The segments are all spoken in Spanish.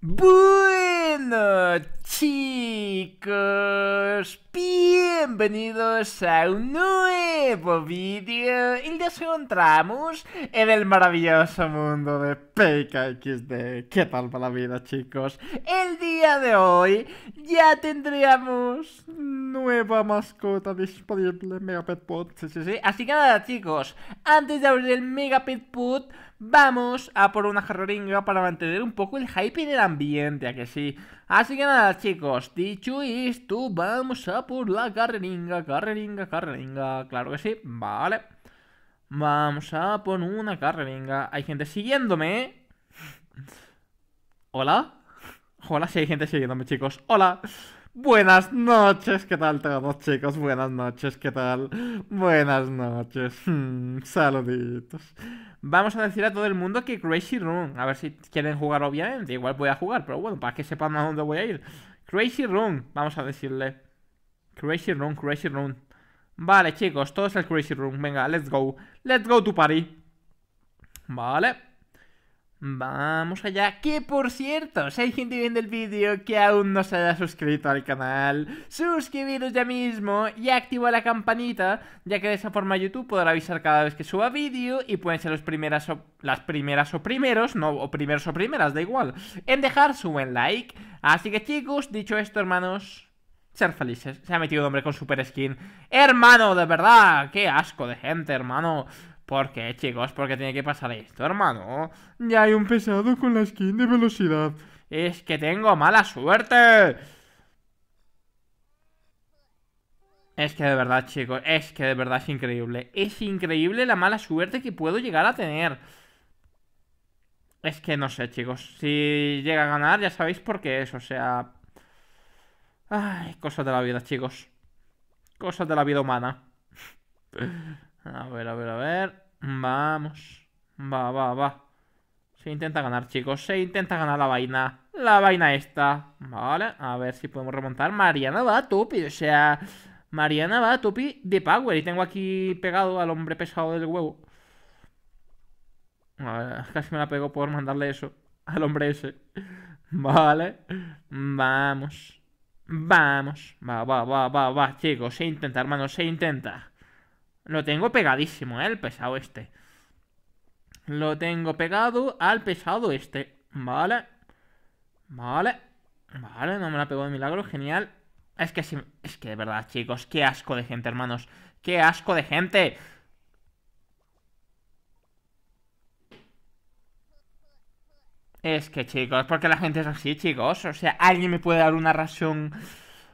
Bueno. chicos, bienvenidos a un nuevo vídeo y nos encontramos en el maravilloso mundo de PKXD. ¿Qué tal para la vida chicos? El día de hoy ya tendríamos nueva mascota disponible, Mega sí, sí, sí. Así que nada chicos, antes de abrir el Megapet Put, vamos a por una jarringa para mantener un poco el hype en el ambiente, ¿a que sí? Así que nada, chicos, dicho esto, vamos a por la carreringa, carreringa, carreringa. Claro que sí, vale. Vamos a por una carreringa. Hay gente siguiéndome. ¿Hola? Hola, si hay gente siguiéndome, chicos. ¡Hola! Buenas noches, ¿qué tal todos chicos? Buenas noches, ¿qué tal? Buenas noches, saluditos. Vamos a decir a todo el mundo que Crazy Room, a ver si quieren jugar obviamente, igual voy a jugar, pero bueno, para que sepan a dónde voy a ir. Crazy Room, vamos a decirle. Crazy Room, Crazy Room. Vale chicos, todo es el Crazy Room, venga, let's go. Let's go to party. Vale. Vamos allá, que por cierto, si hay gente viendo el vídeo que aún no se haya suscrito al canal, suscribiros ya mismo y activa la campanita, ya que de esa forma YouTube podrá avisar cada vez que suba vídeo y pueden ser los primeras las primeras o primeros, no, o primeros o primeras, da igual, en dejar su buen like. Así que chicos, dicho esto, hermanos, ser felices. Se ha metido un hombre con super skin. Hermano, de verdad, qué asco de gente, hermano. ¿Por qué, chicos? ¿Por qué tiene que pasar esto, hermano? Ya hay un pesado con la skin de velocidad. Es que tengo mala suerte. Es que de verdad, chicos, es que de verdad es increíble. Es increíble la mala suerte que puedo llegar a tener. Es que no sé, chicos. Si llega a ganar, ya sabéis por qué es. O sea... Ay, cosas de la vida, chicos. Cosas de la vida humana. A ver, a ver, a ver. Vamos. Va, va, va. Se intenta ganar, chicos. Se intenta ganar la vaina. La vaina esta. Vale, a ver si podemos remontar. Mariana va tupi o sea... Mariana va tupi de power. Y tengo aquí pegado al hombre pesado del huevo. A ver, casi me la pego por mandarle eso. Al hombre ese. Vale. Vamos. Vamos. Va, va, va, va, va, chicos. Se intenta, hermano, se intenta. Lo tengo pegadísimo, ¿eh? El pesado este. Lo tengo pegado al pesado este. Vale. Vale. Vale, no me la pegó de milagro. Genial. Es que sí, es que de verdad, chicos, qué asco de gente, hermanos. Qué asco de gente. Es que, chicos, porque la gente es así, chicos. O sea, alguien me puede dar una razón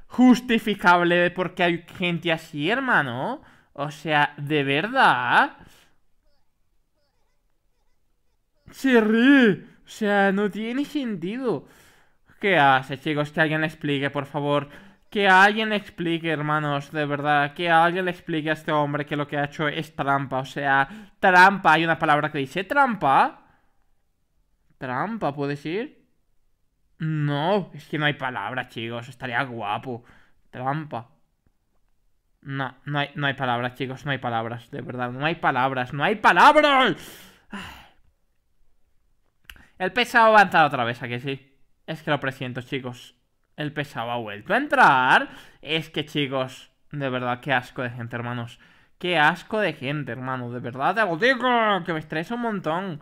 justificable de por qué hay gente así, hermano. O sea, ¿de verdad? Se ríe. O sea, no tiene sentido. ¿Qué hace, chicos? Que alguien le explique, por favor. Que alguien explique, hermanos, de verdad. Que alguien le explique a este hombre que lo que ha hecho es trampa. O sea, trampa. Hay una palabra que dice trampa. Trampa, ¿puedes decir? No, es que no hay palabra, chicos. Estaría guapo. Trampa. No, no hay, palabras, chicos, no hay palabras, de verdad, no hay palabras, no hay palabras. El pesado ha entrar otra vez, ¿a que sí? Es que lo presiento, chicos. El pesado ha vuelto a entrar. Es que, chicos, de verdad, qué asco de gente, hermanos. Qué asco de gente, hermano, de verdad, te lo digo, que me estresa un montón.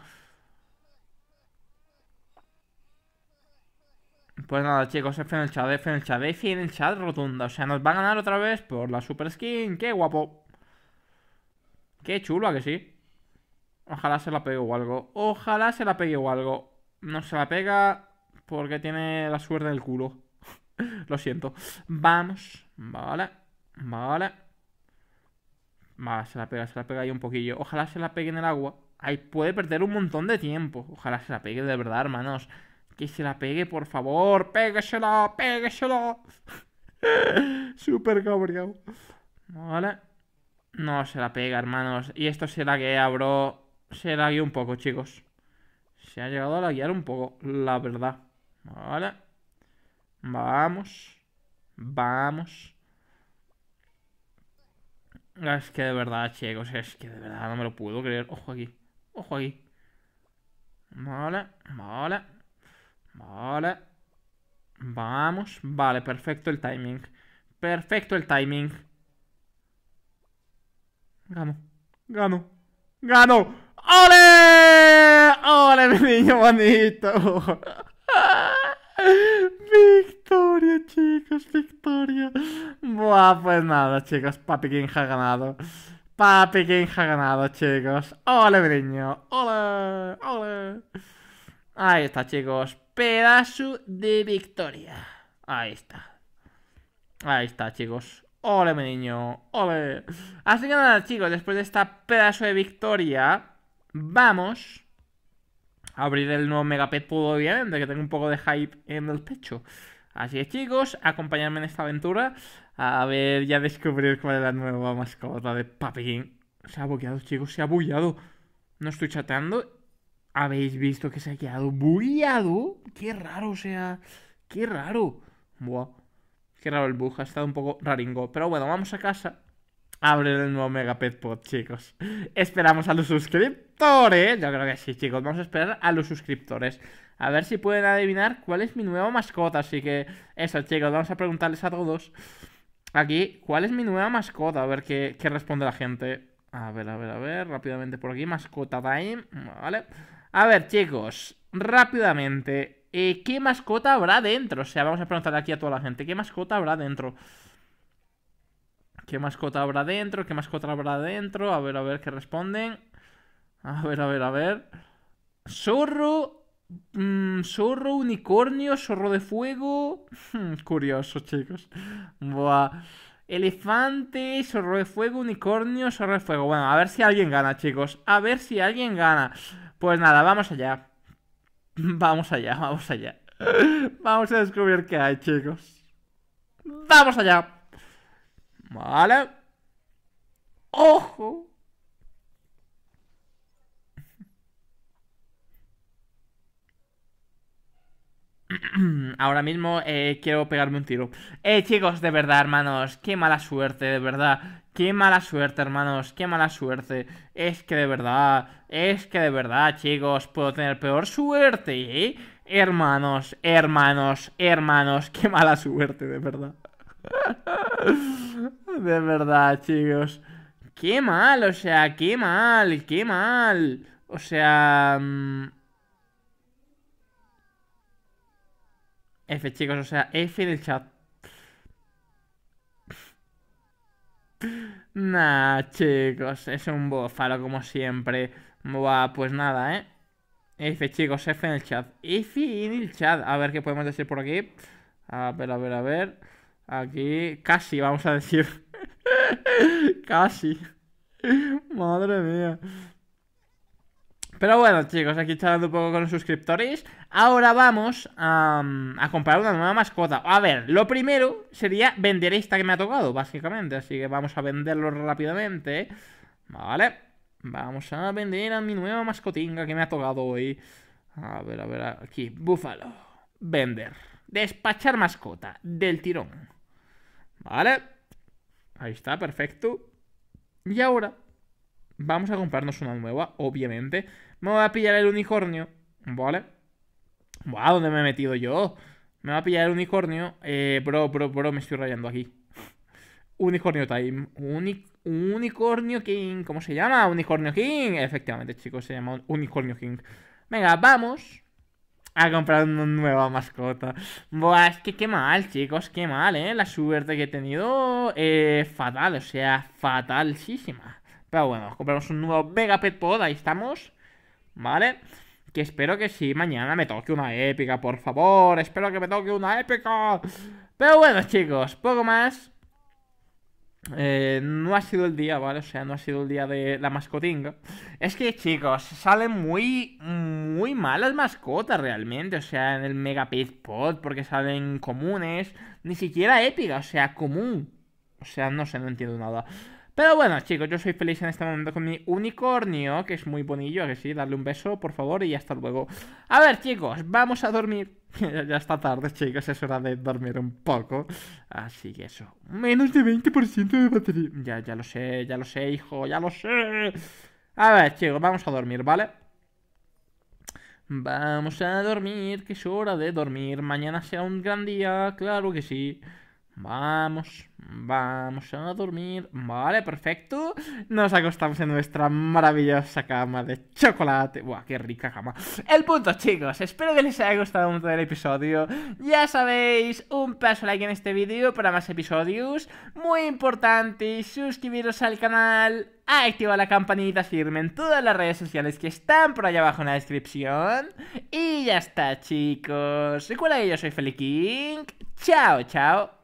Pues nada, chicos, F en el chat, F en el chat, F en el chat rotunda. O sea, nos va a ganar otra vez por la super skin. ¡Qué guapo! ¡Qué chulo, ¿a que sí! Ojalá se la pegue o algo. Ojalá se la pegue o algo. No se la pega porque tiene la suerte del culo. Lo siento. Vamos. Vale. Vale. Vale, se la pega, se la pega ahí un poquillo. Ojalá se la pegue en el agua. Ahí puede perder un montón de tiempo. Ojalá se la pegue de verdad, hermanos. Que se la pegue, por favor. Pégasela, pégasela. Super cabreado. Vale. No se la pega, hermanos. Y esto se la guía, bro. Se la guía un poco, chicos. Se ha llegado a la guiar un poco, la verdad. Vale. Vamos. Vamos. Es que de verdad, chicos. Es que de verdad no me lo puedo creer. Ojo aquí. Ojo aquí. Vale. Vale. Vamos. Vale, perfecto el timing. Perfecto el timing. Gano. Gano. Gano. ¡Ole! ¡Ole, mi niño bonito! Victoria, chicos, victoria. Buah, pues nada, chicos. Papi King ha ganado. Papi King ha ganado, chicos. ¡Ole, mi niño! ¡Ole! ¡Ole! Ahí está, chicos pedazo de victoria. Ahí está. Ahí está, chicos. Ole, mi niño. Ole. Así que nada, chicos, después de esta pedazo de victoria, vamos a abrir el nuevo Megapet Pudo obviamente, que tengo un poco de hype en el pecho. Así es, chicos, acompañadme en esta aventura. A ver, ya descubrir cuál es la nueva mascota de Papi Se ha bugueado, chicos, se ha bullado No estoy chateando habéis visto que se ha quedado bullado Qué raro, o sea, qué raro. Buah, qué raro el bug, ha estado un poco raringo. Pero bueno, vamos a casa. Abre el nuevo Megapet Pod, chicos. Esperamos a los suscriptores. Yo creo que sí, chicos. Vamos a esperar a los suscriptores. A ver si pueden adivinar cuál es mi nueva mascota. Así que eso, chicos. Vamos a preguntarles a todos. Aquí, ¿cuál es mi nueva mascota? A ver qué, qué responde la gente. A ver, a ver, a ver. Rápidamente por aquí. Mascota time. Vale. A ver, chicos, rápidamente. Eh, ¿Qué mascota habrá dentro? O sea, vamos a preguntar aquí a toda la gente. ¿Qué mascota habrá dentro? ¿Qué mascota habrá dentro? ¿Qué mascota habrá dentro? A ver, a ver qué responden. A ver, a ver, a ver. Zorro. Mm, zorro, unicornio, zorro de fuego. curioso, chicos. Buah. Elefante, zorro de fuego, unicornio, zorro de fuego. Bueno, a ver si alguien gana, chicos. A ver si alguien gana. Pues nada, vamos allá. Vamos allá, vamos allá. Vamos a descubrir qué hay, chicos. ¡Vamos allá! Vale. ¡Ojo! Ahora mismo eh, quiero pegarme un tiro. Eh, chicos, de verdad, hermanos, qué mala suerte, de verdad. Qué mala suerte, hermanos, qué mala suerte. Es que de verdad, es que de verdad, chicos, puedo tener peor suerte, ¿eh? Hermanos, hermanos, hermanos, qué mala suerte, de verdad. de verdad, chicos. Qué mal, o sea, qué mal, qué mal. O sea... Mm, F, chicos, o sea, F del chat. Nah, chicos, es un bófalo como siempre. Buah, pues nada, ¿eh? F, chicos, F en el chat. F en el chat. A ver qué podemos decir por aquí. A ver, a ver, a ver. Aquí, casi, vamos a decir. casi. Madre mía. Pero bueno, chicos, aquí charlando un poco con los suscriptores. Ahora vamos a, comprar una nueva mascota. A ver, lo primero sería vender esta que me ha tocado, básicamente. Así que vamos a venderlo rápidamente. Vale. Vamos a vender a mi nueva mascotinga que me ha tocado hoy. A ver, a ver, aquí. Búfalo. Vender. Despachar mascota. Del tirón. Vale. Ahí está, perfecto. Y ahora vamos a comprarnos una nueva, obviamente. Me voy a pillar el unicornio. Vale. Buah, ¿dónde me he metido yo? Me va a pillar el unicornio. Eh, bro, bro, bro, me estoy rayando aquí. Unicornio Time. unicornio King. ¿Cómo se llama? Unicornio King. Efectivamente, chicos, se llama Unicornio King. Venga, vamos a comprar una nueva mascota. Buah, es que qué mal, chicos, qué mal, ¿eh? La suerte que he tenido, eh, fatal, o sea, fatalísima. Pero bueno, compramos un nuevo mega Pet Pod, ahí estamos, ¿vale? Que espero que sí, mañana me toque una épica, por favor. Espero que me toque una épica. Pero bueno, chicos, poco más. Eh, no ha sido el día, ¿vale? O sea, no ha sido el día de la mascotinga. Es que, chicos, salen muy, muy malas mascotas realmente. O sea, en el Mega Pod, porque salen comunes. Ni siquiera épica, o sea, común. O sea, no sé, no entiendo nada. Pero bueno, chicos, yo soy feliz en este momento con mi unicornio, que es muy bonillo, que sí, darle un beso, por favor, y hasta luego. A ver, chicos, vamos a dormir. ya está tarde, chicos, es hora de dormir un poco. Así que eso, menos de 20% de batería. Ya, ya lo sé, ya lo sé, hijo, ya lo sé. A ver, chicos, vamos a dormir, ¿vale? Vamos a dormir, que es hora de dormir. Mañana sea un gran día, claro que sí. Vamos, vamos a dormir. Vale, perfecto. Nos acostamos en nuestra maravillosa cama de chocolate. Buah, qué rica cama. El punto, chicos. Espero que les haya gustado mucho el episodio. Ya sabéis, un paso like en este vídeo para más episodios. Muy importante, suscribiros al canal. Activa la campanita, firme todas las redes sociales que están por allá abajo en la descripción. Y ya está, chicos. Recuerda que yo soy Feli King. Chao, chao.